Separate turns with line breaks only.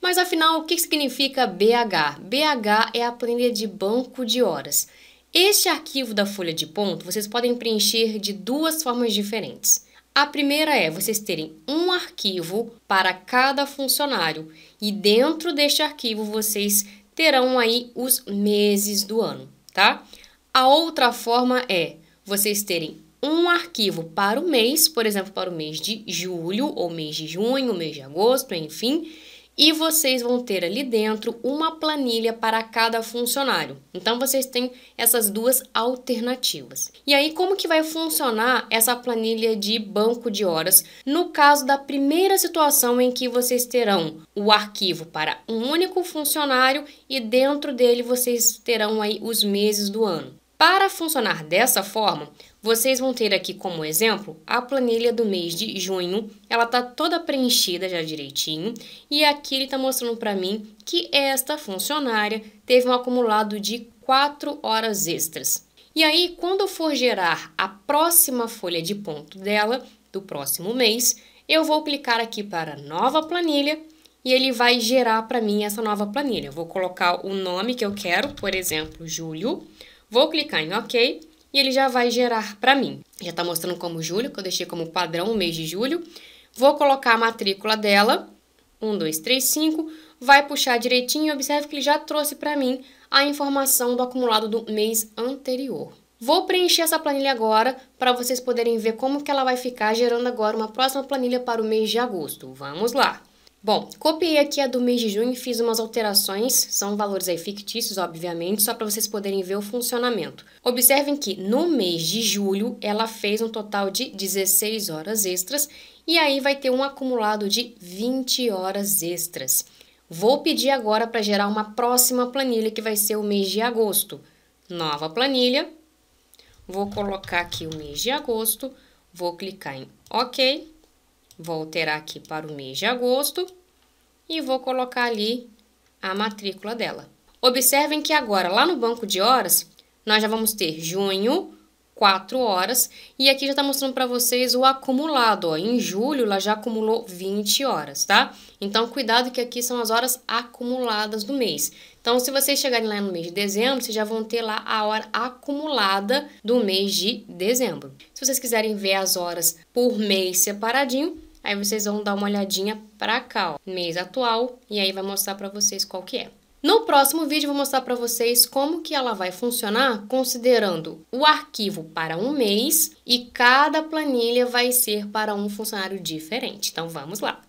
Mas afinal, o que significa BH? BH é a planilha de banco de horas. Este arquivo da folha de ponto vocês podem preencher de duas formas diferentes. A primeira é vocês terem um arquivo para cada funcionário e dentro deste arquivo vocês terão aí os meses do ano, tá? A outra forma é vocês terem um arquivo para o mês, por exemplo, para o mês de julho, ou mês de junho, mês de agosto, enfim, e vocês vão ter ali dentro uma planilha para cada funcionário. Então vocês têm essas duas alternativas. E aí como que vai funcionar essa planilha de banco de horas no caso da primeira situação em que vocês terão o arquivo para um único funcionário e dentro dele vocês terão aí os meses do ano. Para funcionar dessa forma, vocês vão ter aqui como exemplo a planilha do mês de junho. Ela está toda preenchida já direitinho. E aqui ele está mostrando para mim que esta funcionária teve um acumulado de 4 horas extras. E aí, quando eu for gerar a próxima folha de ponto dela, do próximo mês, eu vou clicar aqui para nova planilha e ele vai gerar para mim essa nova planilha. Eu vou colocar o nome que eu quero, por exemplo, julho. Vou clicar em OK e ele já vai gerar para mim. Já está mostrando como julho, que eu deixei como padrão o mês de julho. Vou colocar a matrícula dela, 1, 2, 3, 5, vai puxar direitinho e observe que ele já trouxe para mim a informação do acumulado do mês anterior. Vou preencher essa planilha agora para vocês poderem ver como que ela vai ficar gerando agora uma próxima planilha para o mês de agosto. Vamos lá! Bom, copiei aqui a do mês de junho e fiz umas alterações, são valores aí fictícios, obviamente, só para vocês poderem ver o funcionamento. Observem que no mês de julho ela fez um total de 16 horas extras e aí vai ter um acumulado de 20 horas extras. Vou pedir agora para gerar uma próxima planilha que vai ser o mês de agosto. Nova planilha, vou colocar aqui o mês de agosto, vou clicar em OK. Vou alterar aqui para o mês de agosto e vou colocar ali a matrícula dela. Observem que agora, lá no banco de horas, nós já vamos ter junho, 4 horas, e aqui já está mostrando para vocês o acumulado. Ó. Em julho, ela já acumulou 20 horas, tá? Então, cuidado que aqui são as horas acumuladas do mês. Então, se vocês chegarem lá no mês de dezembro, vocês já vão ter lá a hora acumulada do mês de dezembro. Se vocês quiserem ver as horas por mês separadinho, Aí vocês vão dar uma olhadinha pra cá, ó, mês atual, e aí vai mostrar pra vocês qual que é. No próximo vídeo, vou mostrar para vocês como que ela vai funcionar, considerando o arquivo para um mês e cada planilha vai ser para um funcionário diferente. Então, vamos lá!